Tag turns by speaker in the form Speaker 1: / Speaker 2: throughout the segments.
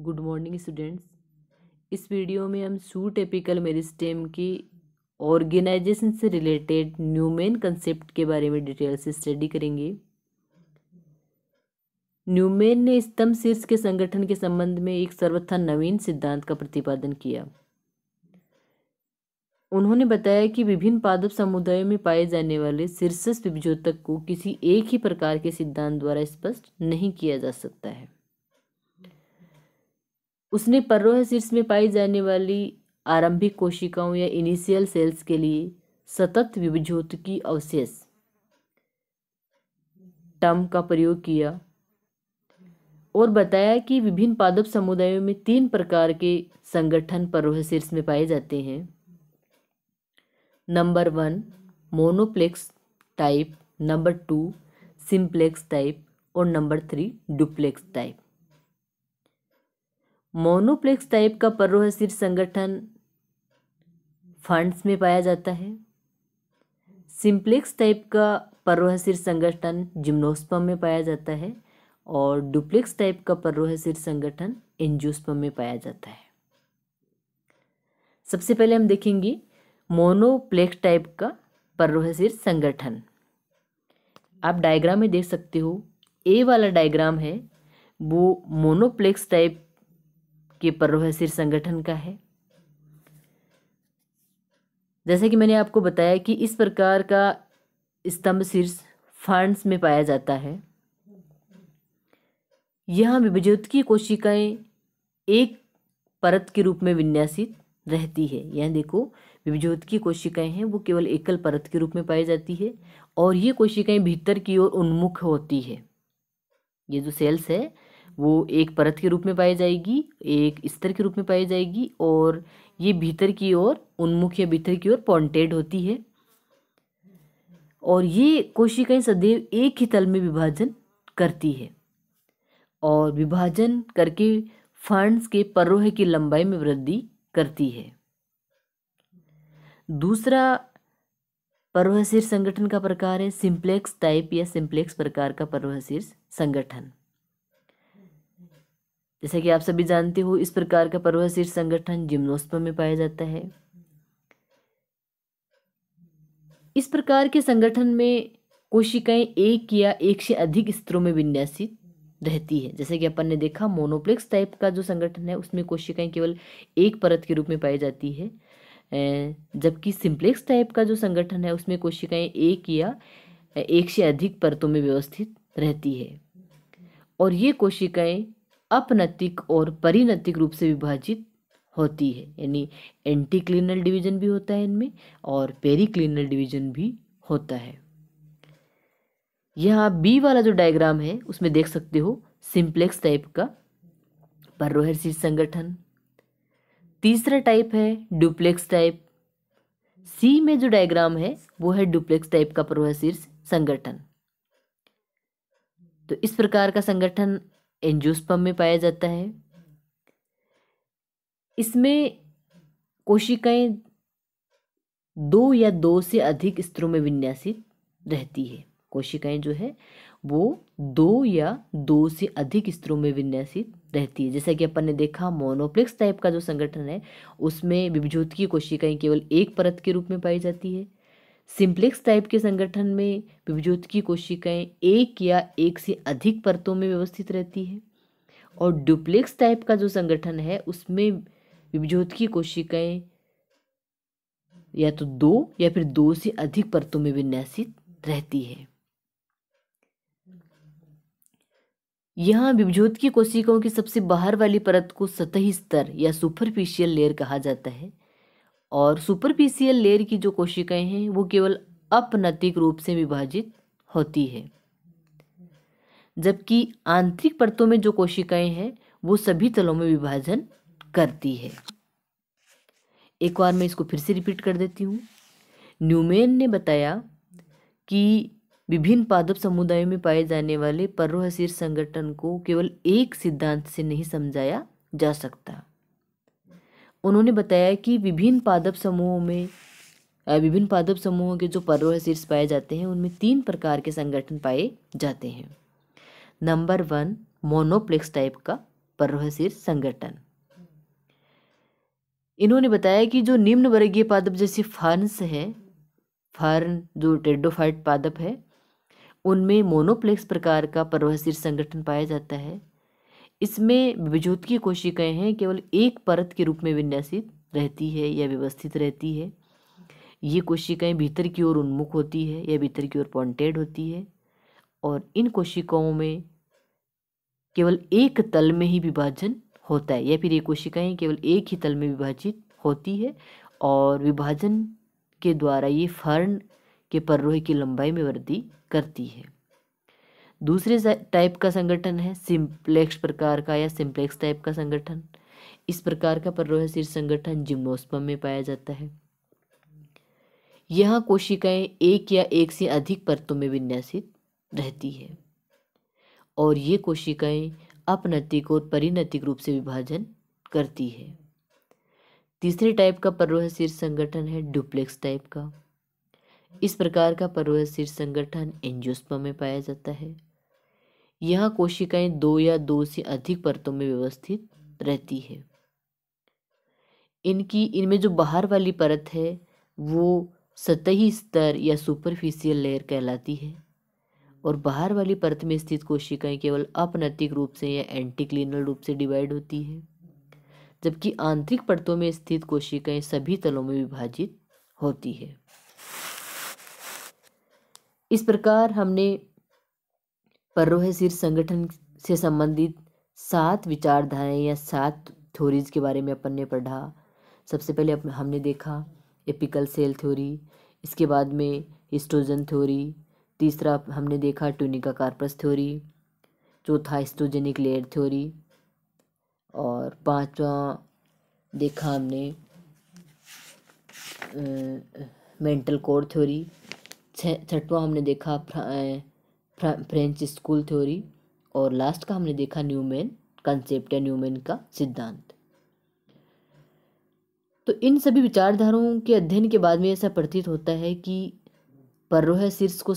Speaker 1: good morning students इस video में हम सू टेपिकल मेरिस्टेम की ऑर्गेनाइजेशन से रिलेटेड न्यूमेन कंसेप्ट के बारे में डिटेल से स्टडी करेंगे न्यूमेन ने स्तंभ शीर्ष के संगठन के संबंध में एक सर्वथा नवीन सिद्धांत का प्रतिपादन किया उन्होंने बताया कि विभिन्न पादप समुदायों में पाए जाने वाले शीर्षस विभिजोतक को किसी एक ही प्रकार के सिद्धांत द्वारा स्पष्ट नहीं किया जा सकता है उसने पर्रोसिस में पाई जाने वाली आरंभिक कोशिकाओं या इनिशियल सेल्स के लिए सतत की अवशेष टम का प्रयोग किया और बताया कि विभिन्न पादप समुदायों में तीन प्रकार के संगठन शीर्ष में पाए जाते हैं number one monoplex type number two simplex type और number three duplex type monoplex type का पर्रोह सिर संगठन फंड्स में पाया जाता है सिंप्लेक्स टाइप का पर्रोह सिर संगठन जिम्नोस्पम में पाया जाता है और डुप्लेक्स टाइप का पर्रोह सिर संगठन एंजियोस्पम में पाया जाता है सबसे पहले हम देखेंगे मोनोप्लेक्स टाइप का पर्रोह सिर संगठन आप डायग्राम में देख सकते हो ए वाला डायग्राम है वो मोनोप्लेक्स टाइप के परोहसिर संगठन का है जैसे कि मैंने आपको बताया कि इस प्रकार का स्तंभ शीर्ष फंड्स में पाया जाता है यहाँ विभिजुत की कोशिकाएं एक परत के रूप में विन्यासित रहती है यह देखो विभिजुत की कोशिकाएं हैं वो केवल एकल परत के रूप में पाई जाती है और ये कोशिकाएं भीतर की ओर उन्मुख होती है ये जो सेल्स है वो एक परत के रूप में पाई जाएगी एक स्तर के रूप में पाई जाएगी और ये भीतर की ओर उन्मुख या भीतर की ओर पॉन्टेड होती है और ये कोशिकाएं सदैव एक ही तल में विभाजन करती है और विभाजन करके फंड्स के परोह की लंबाई में वृद्धि करती है दूसरा पर्वशीर्ष संगठन का प्रकार है सिंप्लेक्स टाइप या सिंप्लेक्स प्रकार का पर्वशीर्ष संगठन जैसा कि आप सभी जानते हो इस प्रकार का पर्वशीर संगठन जिम्नोस्पर्म में पाया जाता है इस प्रकार के संगठन में कोशिकाएं एक या एक से अधिक स्तरों में विन्यासित रहती है जैसे कि अपन ने देखा मोनोप्लेक्स टाइप का जो संगठन है उसमें कोशिकाएं केवल एक परत के रूप में पाई जाती है जबकि सिंप्लेक्स टाइप का जो संगठन है उसमें कोशिकाएं एक या एक से अधिक परतों में व्यवस्थित रहती है और ये कोशिकाएं अपनतिक और परिणतिक रूप से विभाजित होती है यानी एंटी क्लिनल डिवीजन भी होता है इनमें और पेरी क्लिनल डिवीजन भी होता है यहाँ बी वाला जो डायग्राम है उसमें देख सकते हो सिंप्लेक्स टाइप का पर्रोहर सीट संगठन तीसरा टाइप है डुप्लेक्स टाइप सी में जो डायग्राम है वो है डुप्लेक्स टाइप का परोहर शीर्ष संगठन तो इस प्रकार का संगठन एंजियोस्पर्म में पाया जाता है इसमें कोशिकाएं दो या दो से अधिक स्तरों में विन्यासित रहती है कोशिकाएं जो है वो दो या दो से अधिक स्तरों में विन्यासित रहती है जैसा कि अपन ने देखा मोनोप्लेक्स टाइप का जो संगठन है उसमें विभिजोत की कोशिकाएं केवल एक परत के रूप में पाई जाती है सिंप्लेक्स टाइप के संगठन में विभिज्योत की कोशिकाएं एक या एक से अधिक परतों में व्यवस्थित रहती है और डुप्लेक्स टाइप का जो संगठन है उसमें विभिज्योत की कोशिकाएं या तो दो या फिर दो से अधिक परतों में विन्यासित रहती है यहाँ विभिज्योत की कोशिकाओं की सबसे बाहर वाली परत को सतही स्तर या सुपरफिशियल लेयर कहा जाता है और सुपरफिशियल लेयर की जो कोशिकाएं हैं वो केवल अपनतिक रूप से विभाजित होती है जबकि आंतरिक परतों में जो कोशिकाएं हैं वो सभी तलों में विभाजन करती है एक बार मैं इसको फिर से रिपीट कर देती हूँ न्यूमेन ने बताया कि विभिन्न पादप समुदायों में पाए जाने वाले पर्रोहसीर संगठन को केवल एक सिद्धांत से नहीं समझाया जा सकता उन्होंने बताया कि विभिन्न पादप समूहों में विभिन्न पादप समूहों के जो पर्व शीर्ष पाए जाते हैं उनमें तीन प्रकार के संगठन पाए जाते हैं नंबर वन मोनोप्लेक्स टाइप का पर्व शीर्ष संगठन इन्होंने बताया कि जो निम्न वर्गीय पादप जैसे फर्नस हैं फर्न जो टेडोफाइट पादप है उनमें मोनोप्लेक्स प्रकार का पर्वशीर संगठन पाया जाता है इसमें की कोशिकाएं हैं केवल एक परत के रूप में विन्यासित रहती है या व्यवस्थित रहती है ये कोशिकाएं भीतर की ओर उन्मुख होती है या भीतर की ओर पॉइंटेड होती है और इन कोशिकाओं में केवल एक तल में ही विभाजन होता है या फिर ये कोशिकाएं केवल एक ही तल में विभाजित होती है और विभाजन के द्वारा ये फर्न के पर्रोह की लंबाई में वृद्धि करती है दूसरे टाइप का संगठन है सिंप्लेक्स प्रकार का या सिंप्लेक्स टाइप का संगठन इस प्रकार का पररोह सिर संगठन जिम्नोस्पम में पाया जाता है यहाँ कोशिकाएं एक या एक से अधिक परतों में विन्यासित रहती है और ये कोशिकाएं अपनतिक और परिणतिक रूप से विभाजन करती है तीसरे टाइप का पररोह सिर संगठन है डुप्लेक्स टाइप का इस प्रकार का परलोह शीर्ष संगठन एंजोस्पम में पाया जाता है यह कोशिकाएं दो या दो से अधिक परतों में व्यवस्थित रहती है इनकी इनमें जो बाहर वाली परत है वो सतही स्तर या सुपरफिशियल लेयर कहलाती है और बाहर वाली परत में स्थित कोशिकाएं केवल अपनैतिक रूप से या एंटीक्लिनल रूप से डिवाइड होती है जबकि आंतरिक परतों में स्थित कोशिकाएं सभी तलों में विभाजित होती है इस प्रकार हमने पर्रोह सिर संगठन से संबंधित सात विचारधाराएं या सात थ्योरीज के बारे में अपन ने पढ़ा सबसे पहले हमने देखा एपिकल सेल थ्योरी इसके बाद में हिस्टोजन थ्योरी तीसरा हमने देखा ट्यूनिका कार्पस थ्योरी चौथा हिस्टोजेनिक लेयर थ्योरी और पांचवा देखा हमने मेंटल कोर थ्योरी छठवा हमने देखा फ्रेंच स्कूल थ्योरी और लास्ट का हमने देखा न्यूमैन कंसेप्ट या न्यूमैन का सिद्धांत तो इन सभी विचारधाराओं के अध्ययन के बाद में ऐसा प्रतीत होता है कि पर्रोह शीर्ष को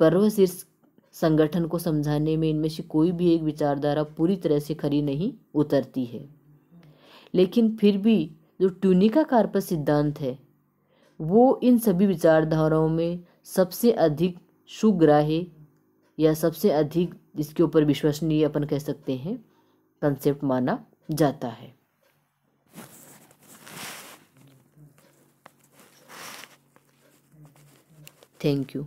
Speaker 1: परोह शीर्ष संगठन को समझाने में इनमें से कोई भी एक विचारधारा पूरी तरह से खरी नहीं उतरती है लेकिन फिर भी जो ट्यूनिका कार्पस सिद्धांत है वो इन सभी विचारधाराओं में सबसे अधिक सुग्राह्य या सबसे अधिक इसके ऊपर विश्वसनीय अपन कह सकते हैं कंसेप्ट माना जाता है थैंक यू